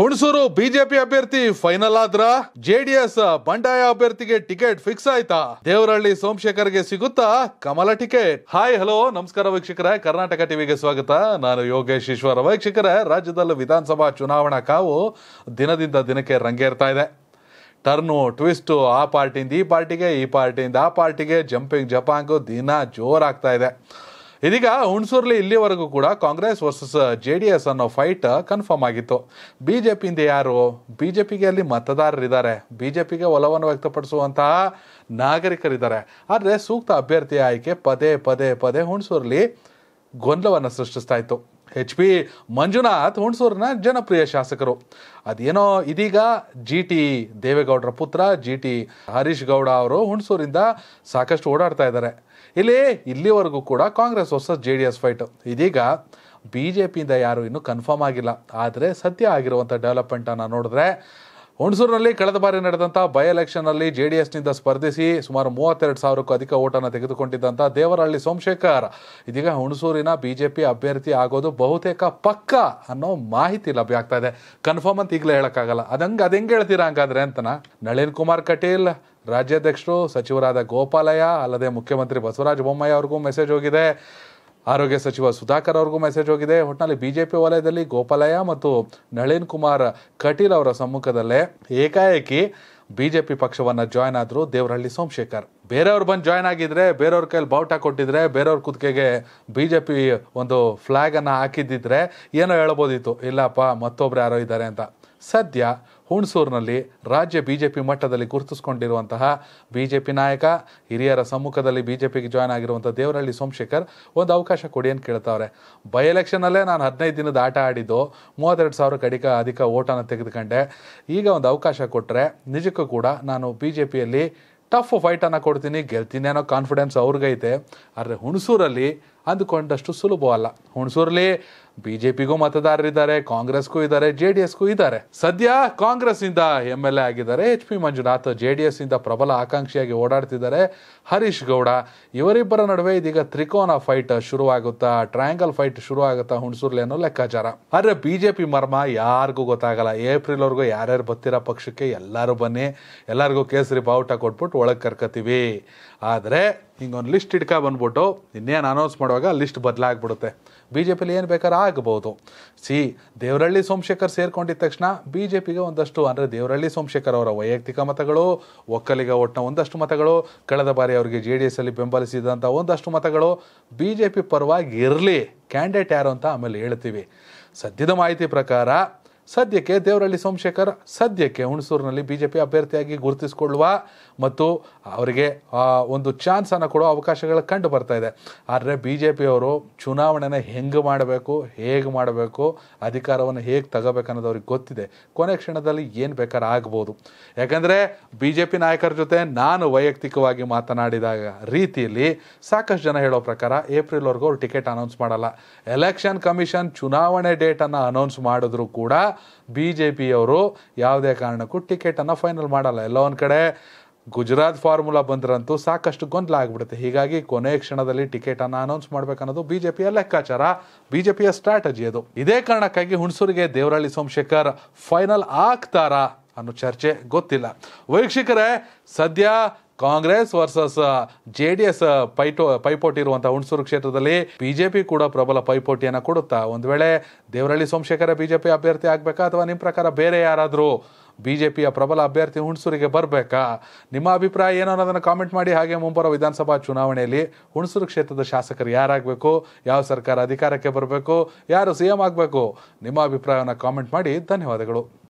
Hunsur BJP ಅಭ್ಯರ್ಥಿ final ಆದ್ರ JDS ಬಂಡಾಯ ಅಭ್ಯರ್ಥಿಗೆ ಟಿಕೆಟ್ ಫಿಕ್ಸ್ ಆಯ್ತಾ ದೇವರಹಳ್ಳಿ ಸೋಮಶೇಖರ್ಗೆ ಸಿಗುತ್ತಾ ಕಮಲ ಟಿಕೆಟ್ ಹಾಯ್ ಹಲೋ ನಮಸ್ಕಾರ ವೀಕ್ಷಕರೇ ಕರ್ನಾಟಕ ಟಿವಿಗೆ ಸ್ವಾಗತ ನಾನು ಯೋಗೇಶ್ ಈಶ್ವರ ವೀಕ್ಷಕರೇ ರಾಜ್ಯದಲ್ಲೂ ವಿಧಾನಸಭಾ ಚುನಾವಣಾ ಕಾವು ದಿನದಿಂದ ದಿನಕ್ಕೆ ರಂಗೇರ್ತಾ ಇದೆ ಟರ್ನು ಟ್ವಿಸ್ಟು ಆ ಪಾರ್ಟಿಯಿಂದ ಈ ಪಾರ್ಟಿಗೆ ಈ ಪಾರ್ಟಿಯಿಂದ ಆ ಪಾರ್ಟಿಗೆ ಜಂಪಿಂಗ್ ಜಪಾಂಗು ದಿನ ಜೋರಾಗ್ತಾ ಇದೆ ಇದೀಗ ಹುಣಸೂರ್ಲಿ ಇಲ್ಲಿವರೆಗೂ ಕೂಡ Congress versus J D S ಅನ್ನೋ ಫೈಟ್ ಕನ್ಫರ್ಮ್ uh, ಆಗಿತ್ತು ಬಿಜೆಪಿಯಿಂದ ಯಾರು ಬಿಜೆಪಿಗೆ ಅಲ್ಲಿ ಮತದಾರರಿದ್ದಾರೆ ಬಿಜೆಪಿಗೆ ಒಲವನ್ನು ವ್ಯಕ್ತಪಡಿಸುವಂತಹ ನಾಗರಿಕರಿದ್ದಾರೆ ಆದರೆ ಸೂಕ್ತ ಅಭ್ಯರ್ಥಿ ಆಯ್ಕೆ ಪದೇ ಪದೇ ಪದೇ ಹುಣಸೂರ್ಲಿ ಗೊಂದಲವನ್ನು ಸೃಷ್ಟಿಸ್ತಾ ಇತ್ತು ಎಚ್ ಪಿ ಮಂಜುನಾಥ್ ಹುಣಸೂರಿನ ಜನಪ್ರಿಯ ಶಾಸಕರು ಅದೇನೋ ಇದೀಗ ಜಿ ಟಿ ದೇವೇಗೌಡರ ಪುತ್ರ ಜಿ ಟಿ ಹರೀಶ್ ಗೌಡ ಅವರು ಹುಣಸೂರಿಂದ ಸಾಕಷ್ಟು ಓಡಾಡ್ತಾ ಇದ್ದಾರೆ ಇಲ್ಲಿ ಇಲ್ಲಿವರೆಗೂ ಕೂಡ ಕಾಂಗ್ರೆಸ್ ಹೊಸ ಜೆ ಡಿ ಎಸ್ ಫೈಟ್ ಇದೀಗ ಬಿ ಜೆ ಪಿಯಿಂದ ಯಾರೂ ಇನ್ನೂ ಕನ್ಫರ್ಮ್ ಆಗಿಲ್ಲ ಆದರೆ ಸತ್ಯ ಆಗಿರುವಂಥ ಡೆವಲಪ್ಮೆಂಟನ್ನು ನೋಡಿದ್ರೆ ಹುಣಸೂರಿನಲ್ಲಿ ಕಳೆದ ಬಾರಿ ನಡೆದಂಥ ಬೈ ಎಲೆಕ್ಷನ್ ಜೆ ಡಿ ಎಸ್ನಿಂದ ಸ್ಪರ್ಧಿಸಿ ಸುಮಾರು ಮೂವತ್ತೆರಡು ಸಾವಿರಕ್ಕೂ ಅಧಿಕ ಓಟನ್ನು ತೆಗೆದುಕೊಂಡಿದ್ದಂಥ ದೇವರಹಳ್ಳಿ ಸೋಮಶೇಖರ್ ಇದೀಗ ಹುಣಸೂರಿನ ಬಿಜೆಪಿ ಅಭ್ಯರ್ಥಿ ಆಗೋದು ಬಹುತೇಕ ಪಕ್ಕ ಅನ್ನೋ ಮಾಹಿತಿ ಲಭ್ಯ ಆಗ್ತಾ ಇದೆ ಕನ್ಫರ್ಮ್ ಅಂತ ಈಗಲೇ ಹೇಳೋಕ್ಕಾಗಲ್ಲ ಅದಂಗೆ ಅದೆಂಗ್ ಹೇಳ್ತೀರಾ ಹಂಗಾದ್ರೆ ಅಂತನ ನಳಿನ್ ಕುಮಾರ್ ಕಟೀಲ್ ರಾಜ್ಯಾಧ್ಯಕ್ಷರು ಸಚಿವರಾದ ಗೋಪಾಲಯ್ಯ ಅಲ್ಲದೆ ಮುಖ್ಯಮಂತ್ರಿ ಬಸವರಾಜ ಬೊಮ್ಮಾಯಿ ಅವ್ರಿಗೂ ಮೆಸೇಜ್ ಹೋಗಿದೆ ಆರೋಗ್ಯ ಸಚಿವ ಸುಧಾಕರ್ ಅವ್ರಿಗೂ ಮೆಸೇಜ್ ಹೋಗಿದೆ ಒಟ್ಟಿನಲ್ಲಿ ಬಿಜೆಪಿ ವಲಯದಲ್ಲಿ ಗೋಪಾಲಯ್ಯ ಮತ್ತು ನಳಿನ್ ಕುಮಾರ್ ಕಟೀಲ್ ಅವರ ಸಮ್ಮುಖದಲ್ಲೇ ಏಕಾಏಕಿ ಬಿಜೆಪಿ ಪಕ್ಷವನ್ನು ಜಾಯ್ನ್ ಆದ್ರು ದೇವರಹಳ್ಳಿ ಸೋಮಶೇಖರ್ ಬೇರೆಯವ್ರು ಬಂದು ಜಾಯ್ನ್ ಆಗಿದ್ರೆ ಬೇರೆಯವ್ರ ಕೈಲಿ ಬಾವುಟ ಕೊಟ್ಟಿದ್ರೆ ಬೇರೆಯವ್ರ ಜೆ ಬಿಜೆಪಿ ಒಂದು ಫ್ಲಾಗ್ ಅನ್ನ ಹಾಕಿದ್ದಿದ್ರೆ ಏನೋ ಹೇಳ್ಬೋದಿತ್ತು ಇಲ್ಲಪ್ಪ ಮತ್ತೊಬ್ರು ಯಾರೋ ಇದ್ದಾರೆ ಅಂತ ಸದ್ಯ ಹುಣಸೂರಿನಲ್ಲಿ ರಾಜ್ಯ ಬಿಜೆಪಿ ಮಟ್ಟದಲ್ಲಿ ಗುರುತಿಸಿಕೊಂಡಿರುವಂತಹ ಬಿಜೆಪಿ ನಾಯಕ ಹಿರಿಯರ ಸಮ್ಮುಖದಲ್ಲಿ ಪಿಗೆ ಜಾಯ್ನ್ ಆಗಿರುವಂಥ ದೇವರಹಳ್ಳಿ ಸೋಮಶೇಖರ್ ಒಂದು ಅವಕಾಶ ಕೊಡಿ ಅಂತ ಕೇಳ್ತಾವ್ರೆ ಬೈ ಎಲೆಕ್ಷನಲ್ಲೇ ನಾನು ಹದಿನೈದು ದಿನದ ಆಟ ಆಡಿದ್ದು ಮೂವತ್ತೆರಡು ಸಾವಿರ ಕಡಿಕ ಅಧಿಕ ಓಟನ್ನು ತೆಗೆದುಕೊಂಡೆ ಈಗ ಒಂದು ಅವಕಾಶ ಕೊಟ್ಟರೆ ನಿಜಕ್ಕೂ ಕೂಡ ನಾನು ಬಿ ಜೆ ಪಿಯಲ್ಲಿ ಟಫ್ ಫೈಟನ್ನು ಕೊಡ್ತೀನಿ ಗೆಲ್ತೀನಿ ಅನ್ನೋ ಕಾನ್ಫಿಡೆನ್ಸ್ ಅವ್ರಿಗೈತೆ ಆದರೆ ಹುಣಸೂರಲ್ಲಿ ಅಂದುಕೊಂಡಷ್ಟು ಸುಲಭವಲ್ಲ ಹುಣಸೂರಲ್ಲಿ ಬಿ ಜೆ ಪಿಗೂ ಮತದಾರರಿದ್ದಾರೆ ಕಾಂಗ್ರೆಸ್ಗೂ ಇದ್ದಾರೆ ಜೆ ಡಿ ಎಸ್ಗೂ ಇದ್ದಾರೆ ಸದ್ಯ ಇಂದ ಎಮ್ ಎಲ್ ಎ ಆಗಿದ್ದಾರೆ H P Manjunath J D ಇಂದ ಪ್ರಬಲ ಆಕಾಂಕ್ಷಿಯಾಗಿ ಓಡಾಡ್ತಿದ್ದಾರೆ ಹರೀಶ್ ಗೌಡ ಇವರಿಬ್ಬರ ನಡುವೆ ಇದೀಗ ತ್ರಿಕೋನ ಫೈಟ್ ಶುರುವಾಗುತ್ತಾ ಟ್ರಯಾಂಗಲ್ ಫೈಟ್ ಶುರು ಆಗುತ್ತಾ ಹುಣಸೂರ್ಲಿ ಅನ್ನೋ ಲೆಕ್ಕಾಚಾರ ಆದರೆ ಬಿ ಜೆ ಪಿ ಮರ್ಮ ಯಾರಿಗೂ ಗೊತ್ತಾಗಲ್ಲ ಏಪ್ರಿಲ್ವರೆಗೂ ಯಾರ್ಯಾರು ಬರ್ತಿರೋ ಪಕ್ಷಕ್ಕೆ ಎಲ್ಲರೂ ಬನ್ನಿ ಎಲ್ಲರಿಗೂ ಕೇಸರಿ ಬಾವುಟ ಕೊಟ್ಬಿಟ್ಟು ಒಳಗೆ ಕರ್ಕತೀವಿ ಆದರೆ ಹಿಂಗೊಂದು ಲಿಸ್ಟ್ ಹಿಡ್ಕೊ ಬಂದ್ಬಿಟ್ಟು ಇನ್ನೇನು ಅನೌನ್ಸ್ ಮಾಡುವಾಗ ಲಿಸ್ಟ್ ಬದಲಾಗ್ಬಿಡುತ್ತೆ ಬಿ ಜೆ ಪಿಲಿ ಏನು ಬೇಕಾದ್ರೆ ಆಗ್ಬೋದು ಸಿ ದೇವರಳ್ಳಿ ಸೋಮಶೇಖರ್ ಸೇರ್ಕೊಂಡಿದ್ದ ತಕ್ಷಣ ಬಿ ಜೆ ಪಿಗೆ ಒಂದಷ್ಟು ಅಂದರೆ ದೇವರಳ್ಳಿ ಸೋಮಶೇಖರ್ ಅವರ ವೈಯಕ್ತಿಕ ಮತಗಳು ಒಕ್ಕಲಿಗ ಒಟ್ಟಿನ ಒಂದಷ್ಟು ಮತಗಳು ಕಳೆದ ಬಾರಿ ಅವರಿಗೆ ಜೆ ಡಿ ಎಸ್ಸಲ್ಲಿ ಅಲ್ಲಿ ಬೆಂಬಲಿಸಿದಂಥ ಒಂದಷ್ಟು ಮತಗಳು ಬಿ ಜೆ ಪಿ ಪರವಾಗಿ ಇರಲಿ ಕ್ಯಾಂಡಿಡೇಟ್ ಯಾರು ಅಂತ ಆಮೇಲೆ ಹೇಳ್ತೀವಿ ಸದ್ಯದ ಮಾಹಿತಿ ಪ್ರಕಾರ ಸದ್ಯಕ್ಕೆ ದೇವರಳ್ಳಿ ಸೋಮಶೇಖರ್ ಸದ್ಯಕ್ಕೆ ಹುಣಸೂರಿನಲ್ಲಿ ಬಿ ಜೆ ಪಿ ಅಭ್ಯರ್ಥಿಯಾಗಿ ಗುರುತಿಸಿಕೊಳ್ಳುವ ಮತ್ತು ಅವರಿಗೆ ಒಂದು ಚಾನ್ಸನ್ನು ಕೊಡುವ ಅವಕಾಶಗಳು ಕಂಡು ಬರ್ತಾ ಇದೆ ಆದರೆ ಬಿ ಜೆ ಪಿಯವರು ಚುನಾವಣೆನ ಹೆಂಗೆ ಮಾಡಬೇಕು ಹೇಗೆ ಮಾಡಬೇಕು ಅಧಿಕಾರವನ್ನು ಹೇಗೆ ಅನ್ನೋದು ಅವ್ರಿಗೆ ಗೊತ್ತಿದೆ ಕೊನೆ ಕ್ಷಣದಲ್ಲಿ ಏನು ಬೇಕಾದ್ರೆ ಆಗ್ಬೋದು ಯಾಕಂದರೆ ಬಿ ಜೆ ಪಿ ನಾಯಕರ ಜೊತೆ ನಾನು ವೈಯಕ್ತಿಕವಾಗಿ ಮಾತನಾಡಿದಾಗ ರೀತಿಯಲ್ಲಿ ಸಾಕಷ್ಟು ಜನ ಹೇಳೋ ಪ್ರಕಾರ ಏಪ್ರಿಲ್ವರೆಗೂ ಅವ್ರು ಟಿಕೆಟ್ ಅನೌನ್ಸ್ ಮಾಡಲ್ಲ ಎಲೆಕ್ಷನ್ ಕಮಿಷನ್ ಚುನಾವಣೆ ಡೇಟನ್ನು ಅನೌನ್ಸ್ ಮಾಡಿದ್ರು ಕೂಡ ಬಿ ಜೆ ಪಿಯವರು ಯಾವುದೇ ಕಾರಣಕ್ಕೂ ಟಿಕೆಟನ್ನು ಫೈನಲ್ ಮಾಡಲ್ಲ ಎಲ್ಲ ಒಂದು ಕಡೆ ಗುಜರಾತ್ ಫಾರ್ಮುಲಾ ಬಂದ್ರಂತೂ ಸಾಕಷ್ಟು ಗೊಂದಲ ಆಗ್ಬಿಡುತ್ತೆ ಹೀಗಾಗಿ ಕೊನೆ ಕ್ಷಣದಲ್ಲಿ ಟಿಕೆಟನ್ನು ಅನೌನ್ಸ್ ಮಾಡಬೇಕನ್ನೋದು ಬಿಜೆಪಿಯ ಲೆಕ್ಕಾಚಾರ ಬಿಜೆಪಿಯ ಸ್ಟ್ರಾಟಜಿ ಅದು ಇದೇ ಕಾರಣಕ್ಕಾಗಿ ಹುಣಸೂರಿಗೆ ದೇವರಳ್ಳಿ ಸೋಮಶೇಖರ್ ಫೈನಲ್ ಆಗ್ತಾರಾ ಅನ್ನೋ ಚರ್ಚೆ ಗೊತ್ತಿಲ್ಲ ವೀಕ್ಷಕರೇ ಸದ್ಯ Congress versus J D S ಪೈಟೋ ಪೈಪೋಟಿ ಇರುವಂತಹ ಹುಣಸೂರು ಕ್ಷೇತ್ರದಲ್ಲಿ ಬಿಜೆಪಿ ಕೂಡ ಪ್ರಬಲ ಪೈಪೋಟಿಯನ್ನು ಕೊಡುತ್ತಾ ಒಂದು ವೇಳೆ ದೇವರಳ್ಳಿ ಸೋಮಶೇಖರ ಬಿಜೆಪಿ ಅಭ್ಯರ್ಥಿ ಆಗಬೇಕಾ ಅಥವಾ ನಿಮ್ಮ ಪ್ರಕಾರ ಬೇರೆ ಯಾರಾದರೂ ಬಿಜೆಪಿಯ ಪ್ರಬಲ ಅಭ್ಯರ್ಥಿ ಹುಣಸೂರಿಗೆ ಬರಬೇಕಾ ನಿಮ್ಮ ಅಭಿಪ್ರಾಯ ಏನು ಅನ್ನೋದನ್ನು ಕಾಮೆಂಟ್ ಮಾಡಿ ಹಾಗೆ ಮುಂಬರುವ ವಿಧಾನಸಭಾ ಚುನಾವಣೆಯಲ್ಲಿ ಹುಣಸೂರು ಕ್ಷೇತ್ರದ ಶಾಸಕರು ಯಾರಾಗಬೇಕು ಯಾವ ಸರ್ಕಾರ ಅಧಿಕಾರಕ್ಕೆ ಬರಬೇಕು ಯಾರು ಸಿ ಆಗಬೇಕು ನಿಮ್ಮ ಅಭಿಪ್ರಾಯವನ್ನು ಕಾಮೆಂಟ್ ಮಾಡಿ ಧನ್ಯವಾದಗಳು